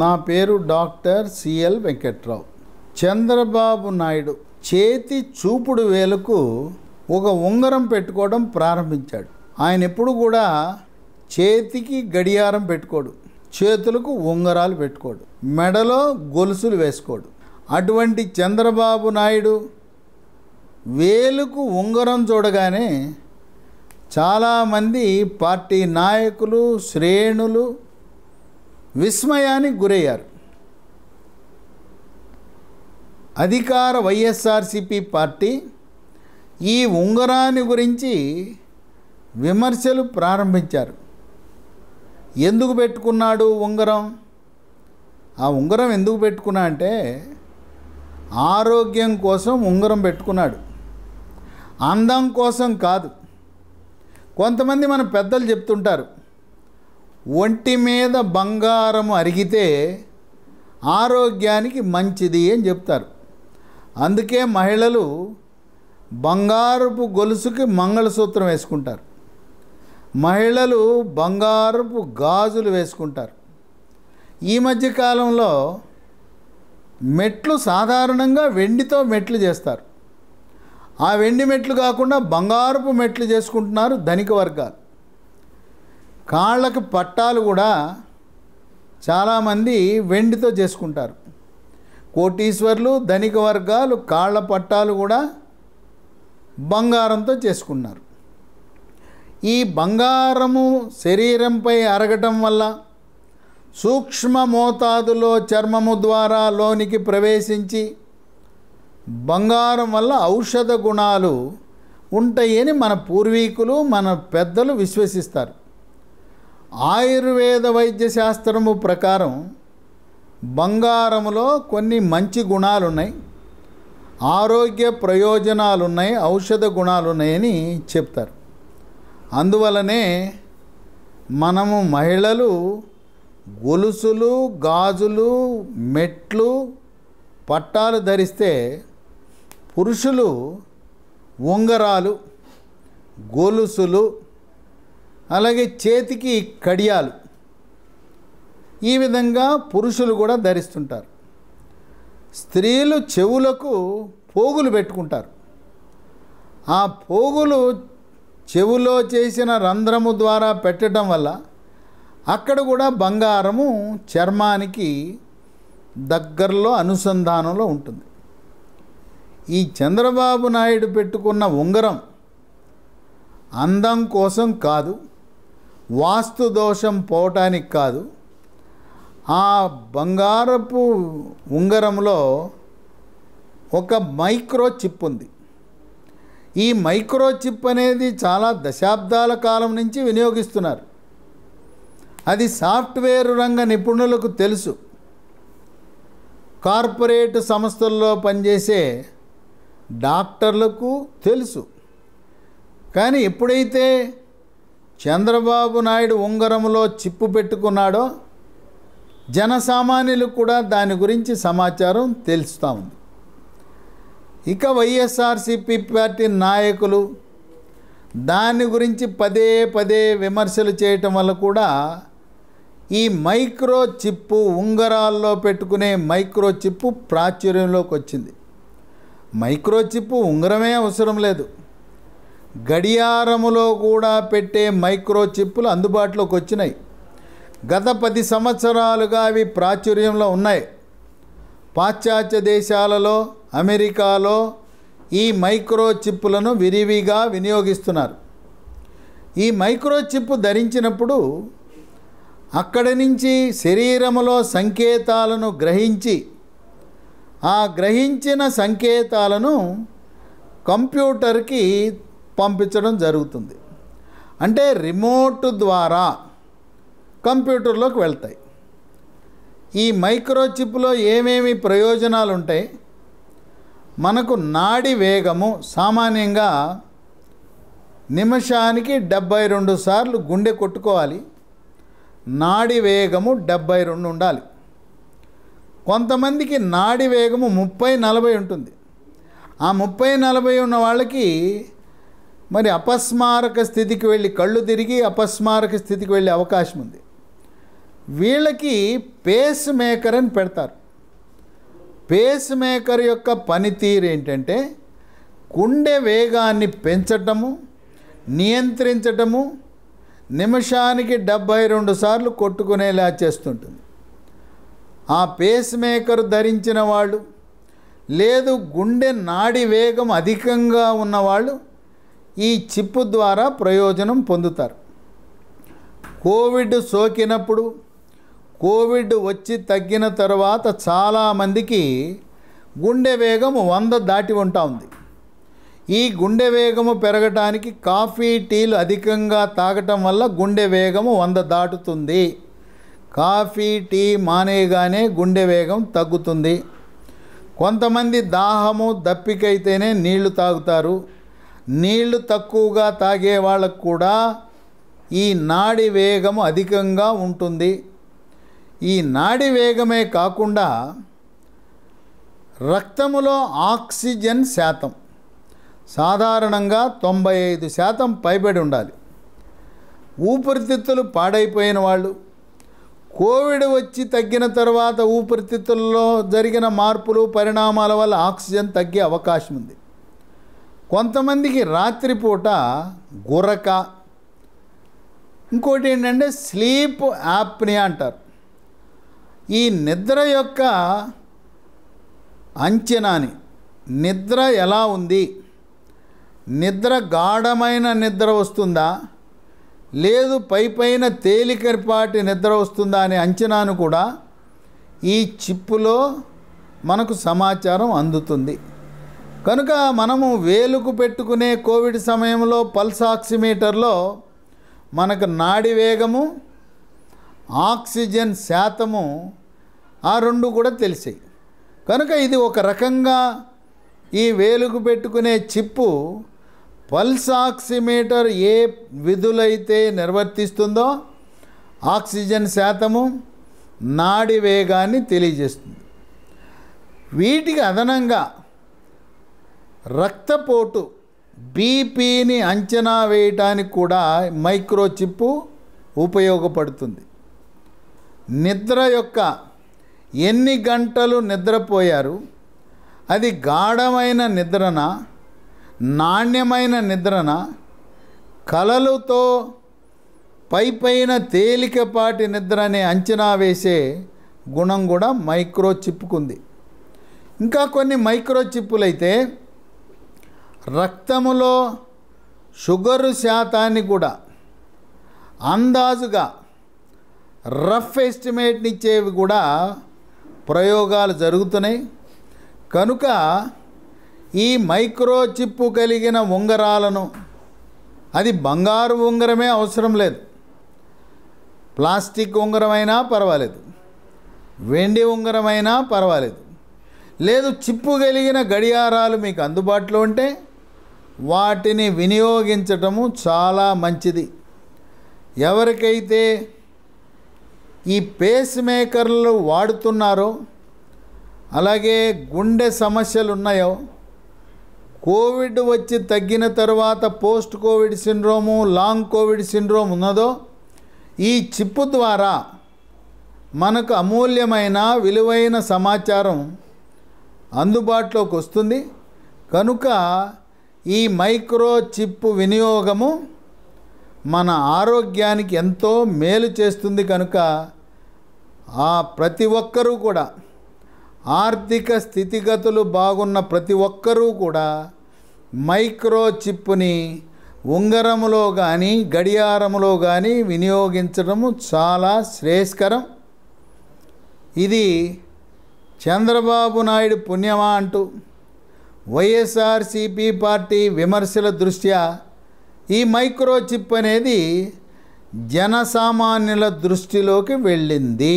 నా పేరు doctor CL Venkatrao Chandrababu Naidu చేతి చూపుడు వేలకు ఒక ఉంగరం పెట్టుకోవడం ప్రారంభించాడు ఆయన ఎప్పుడు కూడా చేతికి గడియారం పెట్టుకోడు చేతులకు ఉంగరాలు పెట్టుకోడు మెడలో గొలుసులు వేసుకోడు అటువంటి చంద్రబాబు నాయుడు వేలుకు ఉంగరం చూడగానే చాలామంది పార్టీ నాయకులు శ్రేణులు విస్మయానికి గురయ్యారు అధికార వైఎస్ఆర్సిపి పార్టీ ఈ ఉంగరాన్ని గురించి విమర్శలు ప్రారంభించారు ఎందుకు పెట్టుకున్నాడు ఉంగరం ఆ ఉంగరం ఎందుకు పెట్టుకున్నా అంటే ఆరోగ్యం కోసం ఉంగరం పెట్టుకున్నాడు అందం కోసం కాదు కొంతమంది మన పెద్దలు చెప్తుంటారు ఒంటి మీద బంగారం అరిగితే ఆరోగ్యానికి మంచిది అని చెప్తారు అందుకే మహిళలు బంగారపు గొలుసుకి మంగళసూత్రం వేసుకుంటారు మహిళలు బంగారపు గాజులు వేసుకుంటారు ఈ మధ్య కాలంలో మెట్లు సాధారణంగా వెండితో మెట్లు చేస్తారు ఆ వెండి మెట్లు కాకుండా బంగారపు మెట్లు చేసుకుంటున్నారు ధనిక వర్గాలు కాళ్ళకు పట్టాలు కూడా చాలామంది వెండితో చేసుకుంటారు కోటీశ్వర్లు ధనిక వర్గాలు కాళ్ళ పట్టాలు కూడా బంగారంతో చేసుకున్నారు ఈ బంగారము శరీరంపై అరగటం వల్ల సూక్ష్మ మోతాదులో చర్మము ద్వారా లోనికి ప్రవేశించి బంగారం వల్ల ఔషధ గుణాలు ఉంటాయని మన పూర్వీకులు మన పెద్దలు విశ్వసిస్తారు ఆయుర్వేద వైద్య శాస్త్రము ప్రకారం బంగారములో కొన్ని మంచి గుణాలున్నాయి ఆరోగ్య ప్రయోజనాలున్నాయి ఔషధ గుణాలున్నాయని చెప్తారు అందువలనే మనము మహిళలు గొలుసులు గాజులు మెట్లు పట్టాలు ధరిస్తే పురుషులు ఉంగరాలు గొలుసులు అలాగే చేతికి కడియాలు ఈ విధంగా పురుషులు కూడా ధరిస్తుంటారు స్త్రీలు చెవులకు పోగులు పెట్టుకుంటారు ఆ పోగులు చెవులో చేసిన రంధ్రము ద్వారా పెట్టడం వల్ల అక్కడ కూడా బంగారము చర్మానికి దగ్గరలో అనుసంధానంలో ఉంటుంది ఈ చంద్రబాబు నాయుడు పెట్టుకున్న ఉంగరం అందం కోసం కాదు వాస్తు దోషం పోవటానికి కాదు ఆ బంగారపు ఉంగరంలో ఒక మైక్రో చిప్ ఉంది ఈ మైక్రో చిప్ అనేది చాలా దశాబ్దాల కాలం నుంచి వినియోగిస్తున్నారు అది సాఫ్ట్వేర్ రంగ నిపుణులకు తెలుసు కార్పొరేట్ సంస్థల్లో పనిచేసే డాక్టర్లకు తెలుసు కానీ ఎప్పుడైతే చంద్రబాబు నాయుడు ఉంగరంలో చిప్పు పెట్టుకున్నాడో సామాన్యులు కూడా దాని గురించి సమాచారం తెలుస్తూ ఉంది ఇక వైఎస్ఆర్సిపి పార్టీ నాయకులు దాని గురించి పదే పదే విమర్శలు చేయటం వల్ల కూడా ఈ మైక్రో చిప్పు ఉంగరాల్లో పెట్టుకునే మైక్రో చిప్పు ప్రాచుర్యంలోకి వచ్చింది మైక్రో చిప్పు ఉంగరమే అవసరం లేదు గడియారములో కూడా పెట్టే మైక్రో చిప్పులు అందుబాటులోకి వచ్చినాయి గత పది సంవత్సరాలుగా అవి ప్రాచుర్యంలో ఉన్నాయి పాశ్చాత్య దేశాలలో అమెరికాలో ఈ మైక్రో చిప్పులను విరివిగా వినియోగిస్తున్నారు ఈ మైక్రో చిప్పు ధరించినప్పుడు అక్కడి నుంచి శరీరములో సంకేతాలను గ్రహించి ఆ గ్రహించిన సంకేతాలను కంప్యూటర్కి పంపించడం జరుగుతుంది అంటే రిమోట్ ద్వారా కంప్యూటర్లోకి వెళ్తాయి ఈ మైక్రోచిప్లో ఏమేమి ప్రయోజనాలు ఉంటాయి మనకు నాడి వేగము సామాన్యంగా నిమిషానికి డెబ్బై రెండు సార్లు గుండె కొట్టుకోవాలి నాడి వేగము డెబ్బై రెండు ఉండాలి కొంతమందికి నాడి వేగము ముప్పై నలభై ఉంటుంది ఆ ముప్పై నలభై ఉన్న వాళ్ళకి మరి అపస్మారక స్థితికి వెళ్ళి కళ్ళు తిరిగి అపస్మారక స్థితికి వెళ్ళే అవకాశం ఉంది వీళ్ళకి పేస్ మేకర్ అని పెడతారు పేస్ మేకర్ యొక్క పనితీరు ఏంటంటే గుండె వేగాన్ని పెంచటము నియంత్రించటము నిమిషానికి డెబ్భై రెండు సార్లు కొట్టుకునేలా చేస్తుంటుంది ఆ పేస్ మేకర్ ధరించిన వాళ్ళు లేదు గుండె నాడి వేగం అధికంగా ఉన్నవాళ్ళు ఈ చిప్ ద్వారా ప్రయోజనం పొందుతారు కోవిడ్ సోకినప్పుడు కోవిడ్ వచ్చి తగ్గిన తర్వాత చాలామందికి గుండె వేగము వంద దాటి ఉంటా ఉంది ఈ గుండె వేగము పెరగటానికి కాఫీ టీలు అధికంగా తాగటం వల్ల గుండె వేగము వంద దాటుతుంది కాఫీ టీ మానేయగానే గుండె వేగం తగ్గుతుంది కొంతమంది దాహము దప్పికైతేనే నీళ్లు తాగుతారు నీళ్లు తక్కువగా తాగే వాళ్ళకు కూడా ఈ నాడి వేగము అధికంగా ఉంటుంది ఈ నాడి వేగమే కాకుండా రక్తములో ఆక్సిజన్ శాతం సాధారణంగా తొంభై ఐదు శాతం పైబడి ఉండాలి ఊపిరితిత్తులు పాడైపోయిన వాళ్ళు కోవిడ్ వచ్చి తగ్గిన తర్వాత ఊపిరితిత్తుల్లో జరిగిన మార్పులు పరిణామాల వల్ల ఆక్సిజన్ తగ్గే అవకాశం ఉంది కొంతమందికి రాత్రిపూట గురక ఇంకోటి ఏంటంటే స్లీప్ యాప్నియా అంటారు ఈ నిద్ర యొక్క అంచనాని నిద్ర ఎలా ఉంది నిద్ర గాఢమైన నిద్ర వస్తుందా లేదు పై పైన తేలికపాటి నిద్ర వస్తుందా అనే అంచనాను కూడా ఈ చిప్పులో మనకు సమాచారం అందుతుంది కనుక మనము వేలుకు పెట్టుకునే కోవిడ్ సమయంలో పల్స్ ఆక్సిమీటర్లో మనకు నాడి వేగము ఆక్సిజన్ శాతము ఆ రెండు కూడా తెలిసాయి కనుక ఇది ఒక రకంగా ఈ వేలుకు పెట్టుకునే చిప్పు పల్స్ ఆక్సిమీటర్ ఏ విధులైతే నిర్వర్తిస్తుందో ఆక్సిజన్ శాతము నాడి వేగాన్ని తెలియజేస్తుంది వీటికి అదనంగా రక్తపోటు బీపీని అంచనా వేయటానికి కూడా మైక్రోచిప్ ఉపయోగపడుతుంది నిద్ర యొక్క ఎన్ని గంటలు నిద్రపోయారు అది గాఢమైన నిద్రన నాణ్యమైన నిద్రన కలలుతో పైపైన తేలికపాటి నిద్ర అనే అంచనా వేసే గుణం కూడా మైక్రోచిప్కుంది ఇంకా కొన్ని మైక్రోచిప్పులైతే రక్తములో షుగరు శాతాన్ని కూడా అందాజుగా రఫ్ ఎస్టిమేట్నిచ్చేవి ఇచ్చేవి కూడా ప్రయోగాలు జరుగుతున్నాయి కనుక ఈ మైక్రో చిప్పు కలిగిన ఉంగరాలను అది బంగారు ఉంగరమే అవసరం లేదు ప్లాస్టిక్ ఉంగరమైనా పర్వాలేదు వెండి ఉంగరమైనా పర్వాలేదు లేదు చిప్పు కలిగిన గడియారాలు మీకు అందుబాటులో ఉంటే వాటిని వినియోగించటము చాలా మంచిది ఎవరికైతే ఈ పేస్ మేకర్లు వాడుతున్నారో అలాగే గుండె సమస్యలు ఉన్నాయో కోవిడ్ వచ్చి తగ్గిన తర్వాత post COVID syndrome long COVID syndrome ఉన్నదో ఈ చిప్పు ద్వారా మనకు అమూల్యమైన విలువైన సమాచారం అందుబాటులోకి వస్తుంది కనుక ఈ మైక్రో చిప్ వినియోగము మన ఆరోగ్యానికి ఎంతో మేలు చేస్తుంది కనుక ఆ ప్రతి ఒక్కరూ కూడా ఆర్థిక స్థితిగతులు బాగున్న ప్రతి ఒక్కరూ కూడా మైక్రో చిప్పుని ఉంగరములో కానీ గడియారములో కానీ వినియోగించడము చాలా శ్రేయస్కరం ఇది చంద్రబాబు నాయుడు పుణ్యమా అంటూ వైఎస్ఆర్సిపి పార్టీ విమర్శల దృష్ట్యా ఈ మైక్రోచిప్ అనేది జనసామాన్యుల దృష్టిలోకి వెళ్ళింది